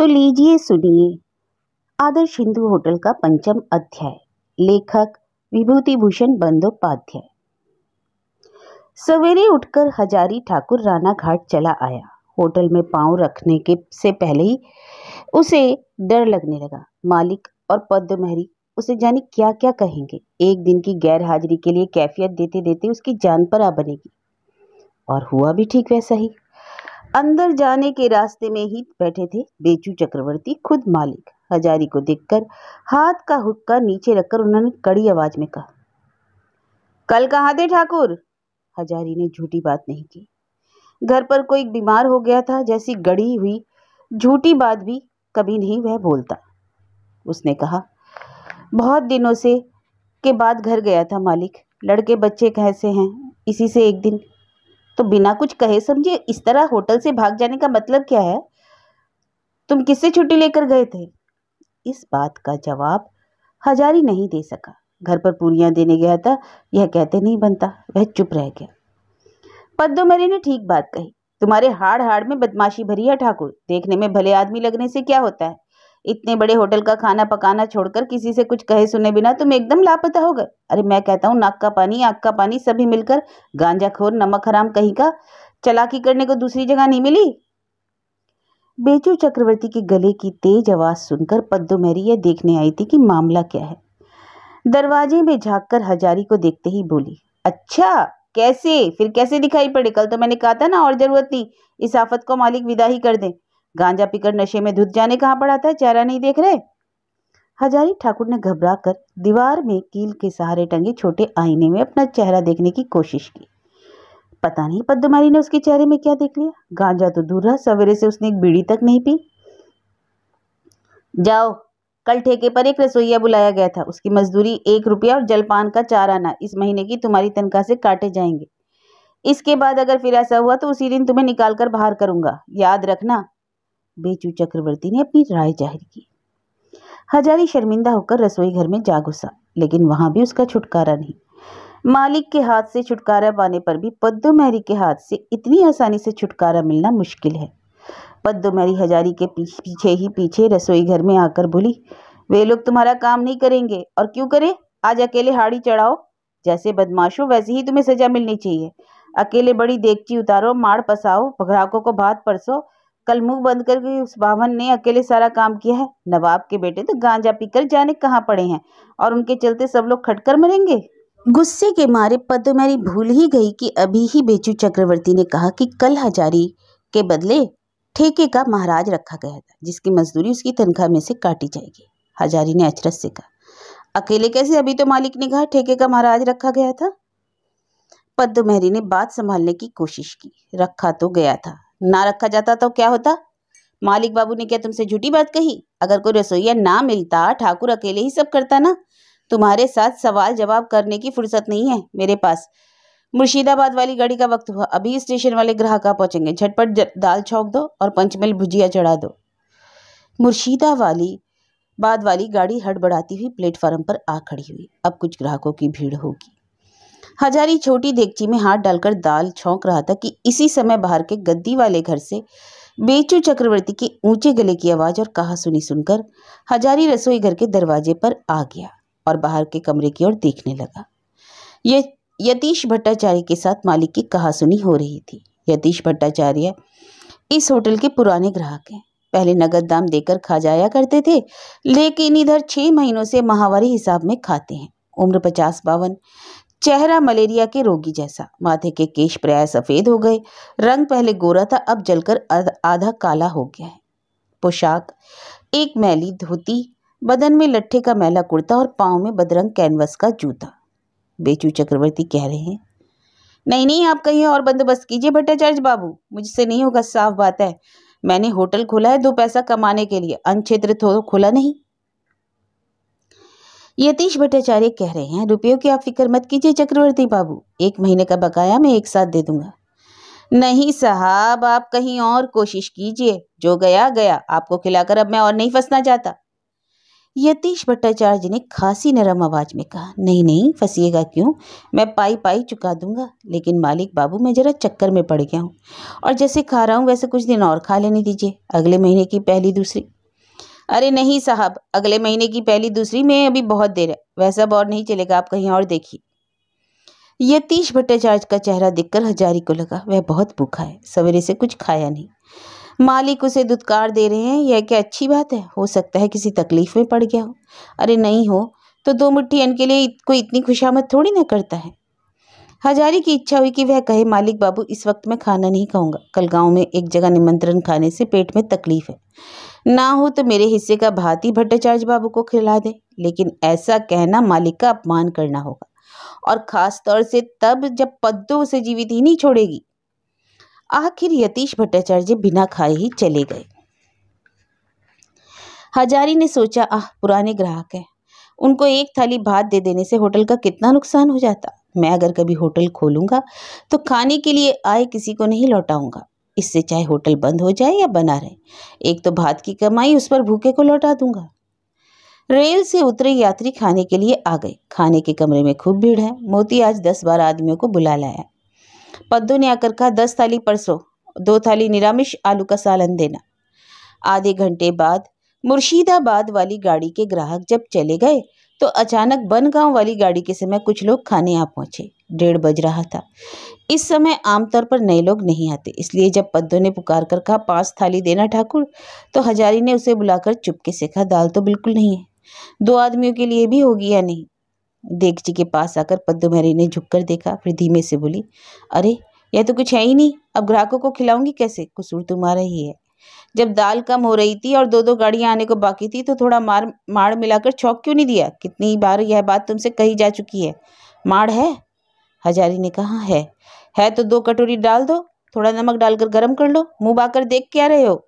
तो लीजिए सुनिए आदर्श हिंदू होटल का पंचम अध्याय लेखक विभूति भूषण बंदोपाध्याय सवेरे उठकर हजारी ठाकुर राना घाट चला आया होटल में पांव रखने के से पहले ही उसे डर लगने लगा मालिक और पद्महरी उसे जाने क्या क्या कहेंगे एक दिन की गैर हाजिरी के लिए कैफियत देते देते उसकी जान पर आ बनेगी और हुआ भी ठीक वैसा ही अंदर जाने के रास्ते में ही बैठे थे बेचू चक्रवर्ती खुद मालिक हजारी को देखकर हाथ का हुक्का नीचे रखकर उन्होंने कड़ी आवाज में कहा कल कहा थे ठाकुर हजारी ने झूठी बात नहीं की घर पर कोई बीमार हो गया था जैसी गड़ी हुई झूठी बात भी कभी नहीं वह बोलता उसने कहा बहुत दिनों से के बाद घर गया था मालिक लड़के बच्चे कैसे हैं इसी से एक दिन तो बिना कुछ कहे समझे इस तरह होटल से भाग जाने का मतलब क्या है तुम किससे छुट्टी लेकर गए थे इस बात का जवाब हजारी नहीं दे सका घर पर पूरियां देने गया था यह कहते नहीं बनता वह चुप रह गया पद्दो मरी ने ठीक बात कही तुम्हारे हाड़ हाड़ में बदमाशी भरी है ठाकुर देखने में भले आदमी लगने से क्या होता है इतने बड़े होटल का खाना पकाना छोड़कर किसी से कुछ कहे सुने बिना तुम एकदम लापता हो गए अरे मैं कहता हूँ नाक का पानी आँख का पानी सभी मिलकर गांजा खोर नमक हराम कहीं का चलाकी करने को दूसरी जगह नहीं मिली बेचू चक्रवर्ती के गले की तेज आवाज़ सुनकर पद्दो मैरी यह देखने आई थी कि मामला क्या है दरवाजे में झाक कर हजारी को देखते ही बोली अच्छा कैसे फिर कैसे दिखाई पड़े कल तो मैंने कहा था ना और ज़रूरत नहीं इस आफत को मालिक विदा ही कर दें गांजा पीकर नशे में धुत जाने कहाँ पड़ा था चेहरा नहीं देख रहे हजारी ठाकुर ने घबरा कर दीवार में कील के सहारे टंगे छोटे आईने में अपना चेहरा देखने की कोशिश की पता नहीं पद्मारी ने उसके चेहरे में क्या देख लिया गांजा तो दूर रहा सवेरे से उसने एक बीड़ी तक नहीं पी जाओ कल ठेके पर एक रसोईया बुलाया गया था उसकी मजदूरी एक रुपया और जलपान का चार आना इस महीने की तुम्हारी तनख्वाह से काटे जाएंगे इसके बाद अगर फिर ऐसा हुआ तो उसी दिन तुम्हें निकाल कर बाहर करूंगा याद रखना बेचू चक्रवर्ती ने अपनी राय जाहिर की हजारी शर्मिंदा होकर रसोई घर में जा घुसा लेकिन वहां भी उसका छुटकारा नहीं मालिक के हाथ से छुटकारा पाने पर भी पद्दो मैरी के हाथ से इतनी आसानी से छुटकारा मिलना मुश्किल है पद्दो मैरी हजारी के पीछे ही पीछे रसोई घर में आकर बोली वे लोग तुम्हारा काम नहीं करेंगे और क्यों करें आज अकेले हाड़ी चढ़ाओ जैसे बदमाशों वैसे ही तुम्हें सजा मिलनी चाहिए अकेले बड़ी देखची उतारो माड़ पसाओ ग्राहकों को भात परसो कल मुंह बंद करके उस बावन ने अकेले सारा काम किया है नवाब के बेटे तो गांजा पीकर जाने कहाँ पड़े हैं और उनके चलते सब लोग खटकर मरेंगे गुस्से के मारे पद्मरी भूल ही गई कि अभी ही बेचू चक्रवर्ती ने कहा कि कल हजारी के बदले ठेके का महाराज रखा गया था जिसकी मजदूरी उसकी तनख्वाह में से काटी जाएगी हजारी ने अचरज से कहा अकेले कैसे अभी तो मालिक ने कहा ठेके का महाराज रखा गया था पद्महरी ने बात संभालने की कोशिश की रखा तो गया था ना रखा जाता तो क्या होता मालिक बाबू ने क्या तुमसे झूठी बात कही अगर कोई रसोईया ना मिलता ठाकुर अकेले ही सब करता ना तुम्हारे साथ सवाल जवाब करने की फुर्सत नहीं है मेरे पास मुर्शिदाबाद वाली गाड़ी का वक्त हुआ अभी स्टेशन वाले ग्राहक आ पहुँचेंगे झटपट दाल छोंक दो और पंचमेल भुजिया चढ़ा दो मुर्शिदा वाली बाद वाली गाड़ी हड़बड़ाती हुई प्लेटफार्म पर आ खड़ी हुई अब कुछ ग्राहकों की भीड़ होगी हजारी छोटी देखची में हाथ डालकर दाल छोंक रहा था कि इसी समय बाहर के गद्दी वाले घर से बेचू चक्रवर्ती के ऊंचे गले की आवाज़ और कहा सुनी सुनकर हजारी रसोई घर के दरवाजे पर आ गया और बाहर के कमरे की ओर देखने लगा ये यतीश भट्टाचार्य के साथ मालिक की कहा सुनी हो रही थी यतीश भट्टाचार्य इस होटल के पुराने ग्राहक हैं पहले नगद दाम देकर खा जाया करते थे लेकिन इधर छह महीनों से माहवारी हिसाब में खाते हैं उम्र पचास बावन चेहरा मलेरिया के रोगी जैसा माथे के केश प्रयास सफ़ेद हो गए रंग पहले गोरा था अब जलकर आधा काला हो गया है पोशाक एक मैली धोती बदन में लट्ठे का मैला कुर्ता और पाँव में बदरंग कैनवस का जूता बेचू चक्रवर्ती कह रहे हैं नहीं नहीं आप कहीं और बंदोबस्त कीजिए भट्टाचार्य बाबू मुझसे नहीं होगा साफ बात है मैंने होटल खोला है दो पैसा कमाने के लिए अन्य क्षेत्र तो खुला नहीं यतीश भट्टाचार्य कह रहे हैं रुपयों की आप फिक्र मत कीजिए चक्रवर्ती बाबू एक महीने का बकाया मैं एक साथ दे दूंगा नहीं साहब आप कहीं और कोशिश कीजिए जो गया गया आपको खिलाकर अब मैं और नहीं फंसना चाहता यतीश भट्टाचार्य ने खासी नरम आवाज में कहा नहीं नहीं फंसिएगा क्यों मैं पाई पाई चुका दूंगा लेकिन मालिक बाबू मैं जरा चक्कर में पड़ गया हूँ और जैसे खा रहा हूँ वैसे कुछ दिन और खा लेने दीजिए अगले महीने की पहली दूसरी अरे नहीं साहब अगले महीने की पहली दूसरी में अभी बहुत देर है वह सब और नहीं चलेगा आप कहीं और देखिए यतीश भट्टाचार्य का चेहरा देखकर हजारी को लगा वह बहुत भूखा है सवेरे से कुछ खाया नहीं मालिक उसे दुदकार दे रहे हैं यह क्या अच्छी बात है हो सकता है किसी तकलीफ में पड़ गया हो अरे नहीं हो तो दो मुठ्ठी अन के लिए कोई इतनी खुशामद थोड़ी ना करता है हजारी की इच्छा हुई कि वह कहे मालिक बाबू इस वक्त मैं खाना नहीं खाऊंगा कल गांव में एक जगह निमंत्रण खाने से पेट में तकलीफ है ना हो तो मेरे हिस्से का भात ही भट्टाचार्य बाबू को खिला दे लेकिन ऐसा कहना मालिक का अपमान करना होगा और ख़ास तौर से तब जब पद्दो उसे जीवित ही नहीं छोड़ेगी आखिर यतीश भट्टाचार्य बिना खाए ही चले गए हजारी ने सोचा आह पुराने ग्राहक हैं उनको एक थाली भात दे देने से होटल का कितना नुकसान हो जाता मैं अगर कभी होटल खोलूँगा तो खाने के लिए आए किसी को नहीं लौटाऊँगा इससे चाहे होटल बंद हो जाए या बना रहे एक तो भात की कमाई उस पर भूखे को लौटा दूंगा रेल से उतरे यात्री खाने के लिए आ गए खाने के कमरे में खूब भीड़ है मोती आज दस बारह आदमियों को बुला लाया पद्दू ने आकर कहा दस थाली परसों दो थाली निरामिश आलू का सालन देना आधे घंटे बाद मुर्शिदाबाद वाली गाड़ी के ग्राहक जब चले गए तो अचानक बनगांव वाली गाड़ी के समय कुछ लोग खाने आ पहुंचे डेढ़ बज रहा था इस समय आमतौर पर नए लोग नहीं आते इसलिए जब पद्दों ने पुकार कर कहा पांच थाली देना ठाकुर तो हजारी ने उसे बुलाकर चुपके से कहा दाल तो बिल्कुल नहीं है दो आदमियों के लिए भी होगी या नहीं देख के पास आकर मेरी ने झुक देखा फिर धीमे से बोली अरे यह तो कुछ है ही नहीं अब ग्राहकों को खिलाऊंगी कैसे कसूर तुम्हारा तो ही है जब दाल कम हो रही थी और दो दो गाड़ियां आने को बाकी थी तो थोड़ा मार माड़ मिलाकर चौक क्यों नहीं दिया कितनी बार यह बात तुमसे कही जा चुकी है माड़ है हजारी ने कहा है है तो दो कटोरी डाल दो थोड़ा नमक डालकर गर्म कर लो मुंह बाकर देख क्या रहे हो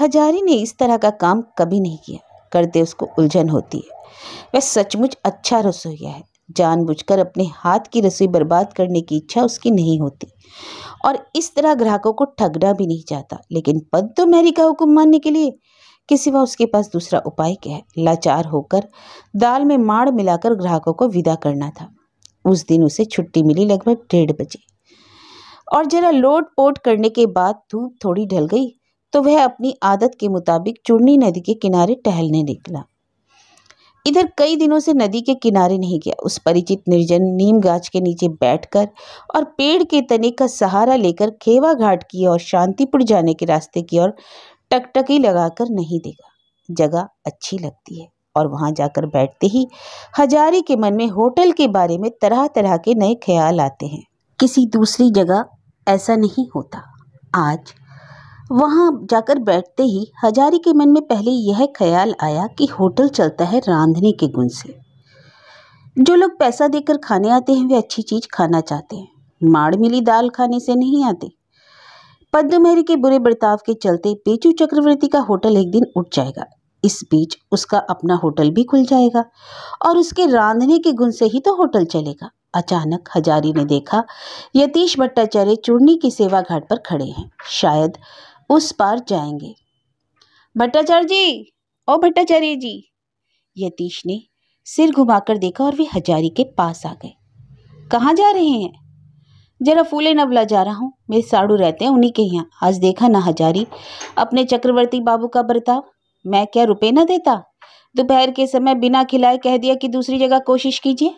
हजारी ने इस तरह का काम कभी नहीं किया करते उसको उलझन होती है वह सचमुच अच्छा रसोईया है जानबूझकर अपने हाथ की रसोई बर्बाद करने की इच्छा उसकी नहीं होती और इस तरह ग्राहकों को ठगना भी नहीं चाहता लेकिन पद तो का हुक्म मानने के लिए कि सिवा उसके पास दूसरा उपाय क्या है लाचार होकर दाल में माड़ मिलाकर ग्राहकों को विदा करना था उस दिन उसे छुट्टी मिली लगभग डेढ़ बजे और जरा लोट पोट करने के बाद धूप थोड़ी ढल गई तो वह अपनी आदत के मुताबिक चूर्णी नदी के किनारे टहलने निकला इधर कई दिनों से नदी के किनारे नहीं गया उस परिचित निर्जन नीम गाच के नीचे बैठकर और पेड़ के तने का सहारा लेकर खेवा घाट की ओर शांतिपुर जाने के रास्ते की ओर टकटकी लगाकर नहीं देगा जगह अच्छी लगती है और वहां जाकर बैठते ही हजारे के मन में होटल के बारे में तरह तरह के नए ख्याल आते हैं किसी दूसरी जगह ऐसा नहीं होता आज वहां जाकर बैठते ही हजारी के मन में पहले यह ख्याल आया कि होटल चलता है रांधने के गुण से जो लोग पैसा देकर खाने आते हैं वे अच्छी चीज़ खाना चाहते हैं माड़ मिली दाल खाने से नहीं आते पद्महरी के बुरे बर्ताव के चलते बेचू चक्रवर्ती का होटल एक दिन उठ जाएगा इस बीच उसका अपना होटल भी खुल जाएगा और उसके रांधने के गुण से ही तो होटल चलेगा अचानक हजारी ने देखा यतीश भट्टाचार्य चूर्णी की सेवा घाट पर खड़े हैं शायद उस पार जाएंगे भट्टाचार्य जी ओ भट्टाचार्य जी यतीश ने सिर घुमाकर देखा और वे हजारी के पास आ गए कहाँ जा रहे हैं जरा फूले नबला जा रहा हूँ मेरे साड़ू रहते हैं उन्हीं के यहाँ आज देखा ना हजारी अपने चक्रवर्ती बाबू का बर्ताव मैं क्या रुपये ना देता दोपहर के समय बिना खिलाए कह दिया कि दूसरी जगह कोशिश कीजिए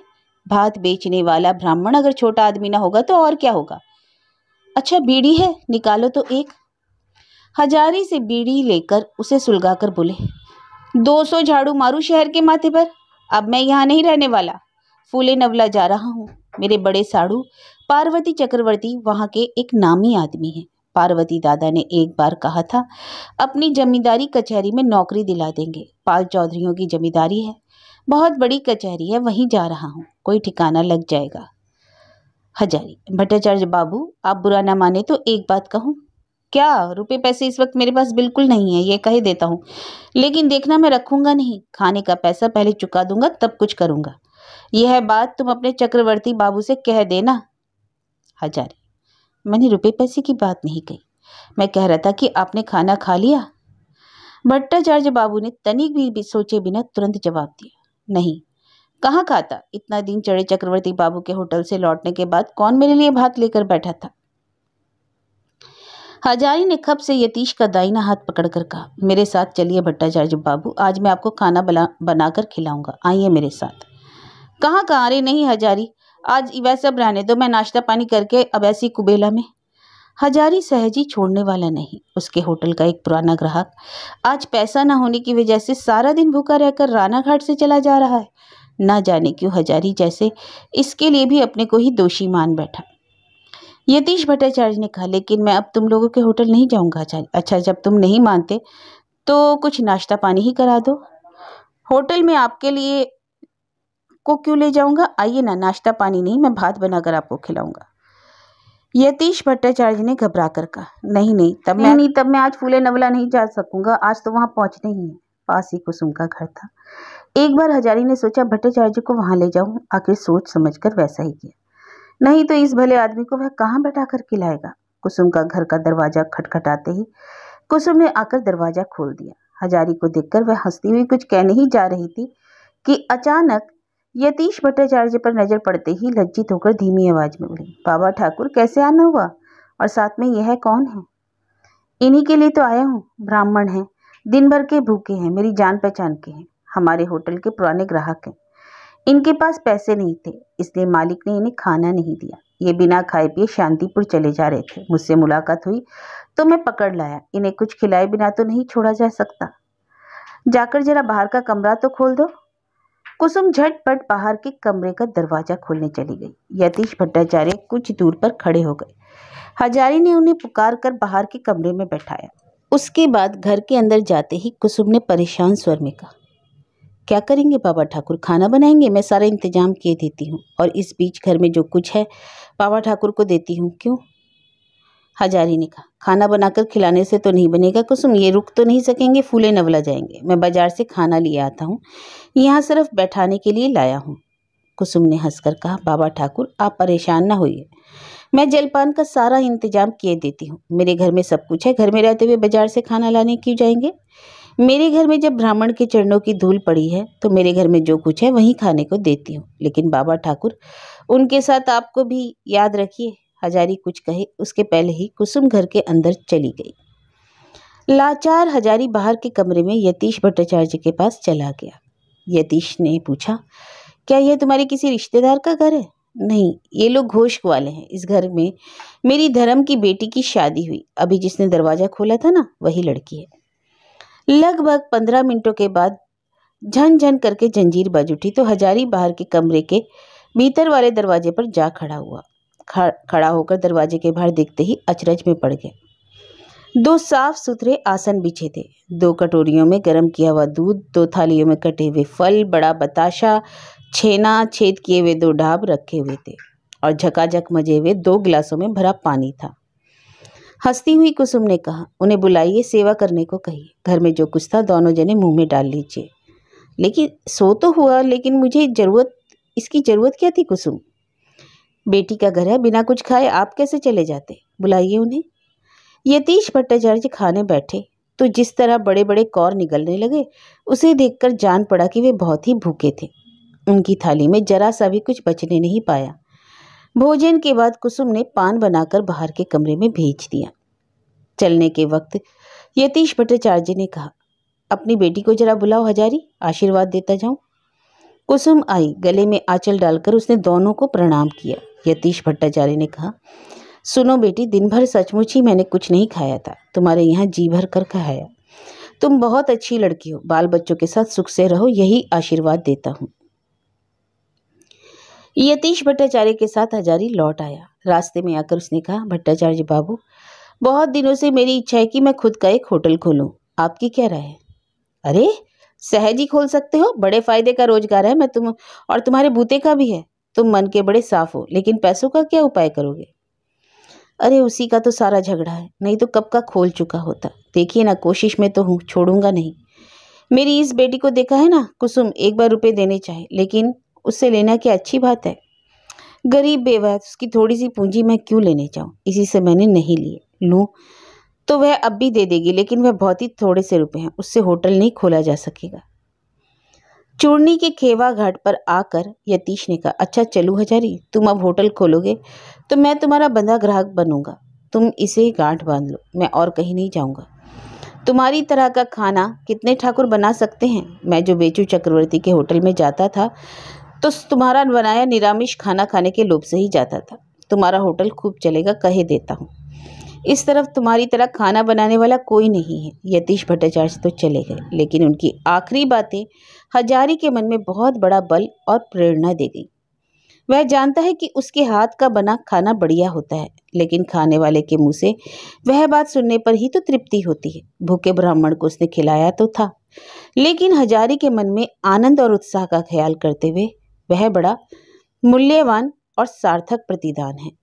भात बेचने वाला ब्राह्मण अगर छोटा आदमी ना होगा तो और क्या होगा अच्छा बीड़ी है निकालो तो एक हजारी से बीड़ी लेकर उसे सुलगाकर बोले दो सौ झाड़ू मारू शहर के माथे पर अब मैं यहाँ नहीं रहने वाला फूले नवला जा रहा हूँ मेरे बड़े साड़ू पार्वती चक्रवर्ती वहाँ के एक नामी आदमी हैं पार्वती दादा ने एक बार कहा था अपनी जमींदारी कचहरी में नौकरी दिला देंगे पाल चौधरीयों की जमींदारी है बहुत बड़ी कचहरी है वहीं जा रहा हूँ कोई ठिकाना लग जाएगा हजारी भट्टाचार्य बाबू आप बुरा ना माने तो एक बात कहूँ क्या रुपए पैसे इस वक्त मेरे पास बिल्कुल नहीं है ये कह देता हूँ लेकिन देखना मैं रखूंगा नहीं खाने का पैसा पहले चुका दूंगा तब कुछ करूंगा यह बात तुम अपने चक्रवर्ती बाबू से कह देना हजारे मैंने रुपए पैसे की बात नहीं कही मैं कह रहा था कि आपने खाना खा लिया भट्टाचार्य बाबू ने तनिक भी, भी सोचे बिना तुरंत जवाब दिया नहीं कहाँ खाता इतना दिन चढ़े चक्रवर्ती बाबू के होटल से लौटने के बाद कौन मेरे लिए भात लेकर बैठा था हजारी ने खप से यतीश का दाइना हाथ पकड़कर कहा मेरे साथ चलिए भट्टाचार्य बाबू आज मैं आपको खाना बना बनाकर खिलाऊंगा आइए मेरे साथ कहाँ कहाँ अरे नहीं हजारी आज वह सब रहने दो मैं नाश्ता पानी करके अब ऐसी कुबेला में हजारी सहजी छोड़ने वाला नहीं उसके होटल का एक पुराना ग्राहक आज पैसा ना होने की वजह से सारा दिन भूखा रहकर राना घाट से चला जा रहा है ना जाने क्यों हजारी जैसे इसके लिए भी अपने को ही दोषी मान बैठा यतीश भट्टाचार्य ने कहा लेकिन मैं अब तुम लोगों के होटल नहीं जाऊंगा आचार्य अच्छा, अच्छा जब तुम नहीं मानते तो कुछ नाश्ता पानी ही करा दो होटल में आपके लिए को क्यों ले जाऊंगा आइए ना नाश्ता पानी नहीं मैं भात बनाकर आपको खिलाऊंगा यतीश भट्टाचार्य ने घबरा कर कहा नहीं नहीं तब नहीं, मैं नहीं तब मैं आज फूले नवला नहीं जा सकूंगा आज तो वहां पहुंचने ही है पास ही कुसुम का घर था एक बार हजारी ने सोचा भट्टाचार्य को वहां ले जाऊं आखिर सोच समझ कर वैसा ही किया नहीं तो इस भले आदमी को वह कहाँ बैठा कर खिलाएगा कुसुम का घर का दरवाजा खटखटाते ही कुसुम ने आकर दरवाजा खोल दिया हजारी को देखकर वह हंसती हुई कुछ कहने ही जा रही थी कि अचानक यतीश भट्टाचार्य पर नजर पड़ते ही लज्जित होकर धीमी आवाज में बोली बाबा ठाकुर कैसे आना हुआ और साथ में यह कौन है इन्हीं के लिए तो आया हूँ ब्राह्मण है दिन भर के भूखे हैं मेरी जान पहचान के हैं हमारे होटल के पुराने ग्राहक हैं इनके पास पैसे नहीं थे इसलिए मालिक ने इन्हें खाना नहीं दिया ये बिना खाए पिए शांतिपुर चले जा रहे थे मुझसे मुलाकात हुई तो मैं पकड़ लाया इन्हें कुछ खिलाए बिना तो नहीं छोड़ा जा सकता जाकर जरा बाहर का कमरा तो खोल दो कुसुम झटपट बाहर के कमरे का दरवाज़ा खोलने चली गई यतीश भट्टाचार्य कुछ दूर पर खड़े हो गए हजारी ने उन्हें पुकार कर बाहर के कमरे में बैठाया उसके बाद घर के अंदर जाते ही कुसुम ने परेशान स्वर में कहा क्या करेंगे बाबा ठाकुर खाना बनाएंगे मैं सारा इंतजाम किए देती हूँ और इस बीच घर में जो कुछ है बाबा ठाकुर को देती हूँ क्यों हजारी ने कहा खाना बनाकर खिलाने से तो नहीं बनेगा कुसुम ये रुक तो नहीं सकेंगे फूले नवला जाएंगे मैं बाजार से खाना लिए आता हूँ यहाँ सिर्फ बैठाने के लिए लाया हूँ कुसुम ने हंसकर कहा बाबा ठाकुर आप परेशान ना होइए मैं जलपान का सारा इंतजाम किए देती हूँ मेरे घर में सब कुछ है घर में रहते हुए बाजार से खाना लाने क्यों जाएंगे मेरे घर में जब ब्राह्मण के चरणों की धूल पड़ी है तो मेरे घर में जो कुछ है वहीं खाने को देती हूँ लेकिन बाबा ठाकुर उनके साथ आपको भी याद रखिए हजारी कुछ कहे उसके पहले ही कुसुम घर के अंदर चली गई लाचार हजारी बाहर के कमरे में यतीश भट्टाचार्य के पास चला गया यतीश ने पूछा क्या यह तुम्हारे किसी रिश्तेदार का घर है नहीं ये लोग घोष वाले हैं इस घर में मेरी धर्म की बेटी की शादी हुई अभी जिसने दरवाज़ा खोला था ना वही लड़की है लगभग पंद्रह मिनटों के बाद झन झन करके जंजीर बज उठी तो हजारी बाहर के कमरे के भीतर वाले दरवाजे पर जा खड़ा हुआ खड़ा होकर दरवाजे के बाहर देखते ही अचरज में पड़ गया दो साफ सुथरे आसन बिछे थे दो कटोरियों में गर्म किया हुआ दूध दो थालियों में कटे हुए फल बड़ा बताशा छेना छेद किए हुए दो ढाब रखे हुए थे और झकाझक मजे हुए दो गिलासों में भरा पानी था हंसती हुई कुसुम ने कहा उन्हें बुलाइए सेवा करने को कही घर में जो कुछ था दोनों जने मुंह में डाल लीजिए लेकिन सो तो हुआ लेकिन मुझे ज़रूरत इसकी ज़रूरत क्या थी कुसुम बेटी का घर है बिना कुछ खाए आप कैसे चले जाते बुलाइए उन्हें यतीश भट्टाचार्य खाने बैठे तो जिस तरह बड़े बड़े कौर निकलने लगे उसे देखकर जान पड़ा कि वे बहुत ही भूखे थे उनकी थाली में जरा सा भी कुछ बचने नहीं पाया भोजन के बाद कुसुम ने पान बनाकर बाहर के कमरे में भेज दिया चलने के वक्त यतीश भट्टाचार्य ने कहा अपनी बेटी को जरा बुलाओ हजारी आशीर्वाद देता जाऊं कुसुम आई गले में आंचल डालकर उसने दोनों को प्रणाम किया यतीश भट्टाचार्य ने कहा सुनो बेटी दिन भर सचमुच ही मैंने कुछ नहीं खाया था तुम्हारे यहाँ जी भर कर खाया तुम बहुत अच्छी लड़की हो बाल बच्चों के साथ सुख से रहो यही आशीर्वाद देता हूँ यतीश भट्टाचार्य के साथ हजारी लौट आया रास्ते में आकर उसने कहा भट्टाचार्य बाबू बहुत दिनों से मेरी इच्छा है कि मैं खुद का एक होटल खोलूं। आपकी क्या राय है अरे सहज ही खोल सकते हो बड़े फायदे का रोजगार है मैं तुम और तुम्हारे बूते का भी है तुम मन के बड़े साफ हो लेकिन पैसों का क्या उपाय करोगे अरे उसी का तो सारा झगड़ा है नहीं तो कब का खोल चुका होता देखिए ना कोशिश में तो हूँ छोड़ूंगा नहीं मेरी इस बेटी को देखा है ना कुसुम एक बार रुपए देने चाहे लेकिन उससे लेना क्या अच्छी बात है गरीब बेवा उसकी थोड़ी सी पूंजी मैं क्यों लेने जाऊँ इसी से मैंने नहीं लिए लूँ तो वह अब भी दे देगी लेकिन वह बहुत ही थोड़े से रुपए हैं उससे होटल नहीं खोला जा सकेगा चूर्णी के खेवा घाट पर आकर यतीश ने कहा अच्छा चलो हजारी तुम अब होटल खोलोगे तो मैं तुम्हारा बंदा ग्राहक बनूंगा तुम इसे गांठ बांध लो मैं और कहीं नहीं जाऊंगा तुम्हारी तरह का खाना कितने ठाकुर बना सकते हैं मैं जो बेचू चक्रवर्ती के होटल में जाता था तो तुम्हारा बनाया निरामिष खाना खाने के लोभ से ही जाता था तुम्हारा होटल खूब चलेगा कहे देता हूँ इस तरफ तुम्हारी तरह खाना बनाने वाला कोई नहीं है यतीश भट्टाचार्य तो चले गए लेकिन उनकी आखिरी बातें हजारी के मन में बहुत बड़ा बल और प्रेरणा दे गई वह जानता है कि उसके हाथ का बना खाना बढ़िया होता है लेकिन खाने वाले के मुंह से वह बात सुनने पर ही तो तृप्ति होती है भूखे ब्राह्मण को उसने खिलाया तो था लेकिन हजारी के मन में आनंद और उत्साह का ख्याल करते हुए वह बड़ा मूल्यवान और सार्थक प्रतिदान है